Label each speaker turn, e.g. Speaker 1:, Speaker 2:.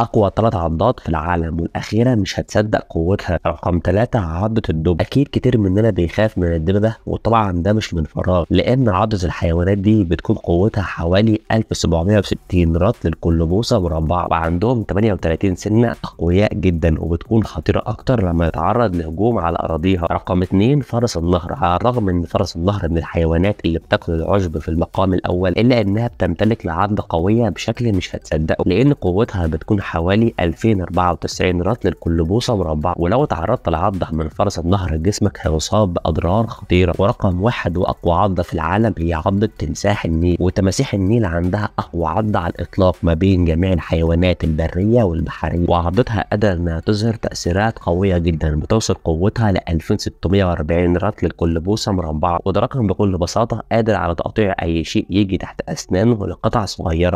Speaker 1: اقوى ثلاث عضات في العالم والاخيره مش هتصدق قوتها رقم ثلاثه عضه الدب اكيد كتير مننا بيخاف من الدب ده وطبعا ده مش من فراغ لان عضه الحيوانات دي بتكون قوتها حوالي 1760 رطل لكل بوصه مربعه وعندهم 38 سنه اقوياء جدا وبتكون خطيره اكتر لما يتعرض لهجوم على اراضيها رقم اثنين فرس النهر على الرغم ان فرس النهر من الحيوانات اللي بتاكل العشب في المقام الاول الا انها بتمتلك لعضه قويه بشكل مش هتصدقه لان قوتها بتكون حوالي 2094 رطل لكل بوصه مربعه ولو تعرضت لعضه من فرس النهر جسمك هيصاب باضرار خطيره ورقم واحد واقوى عضه في العالم هي عضه تمساح النيل وتماسيح النيل عندها اقوى عضه على الاطلاق ما بين جميع الحيوانات البريه والبحريه وعضتها قادره انها تظهر تاثيرات قويه جدا بتوصل قوتها ل 2640 رطل لكل بوصه مربعه وده رقم بكل بساطه قادر على تقطيع اي شيء يجي تحت اسنانه لقطع صغيره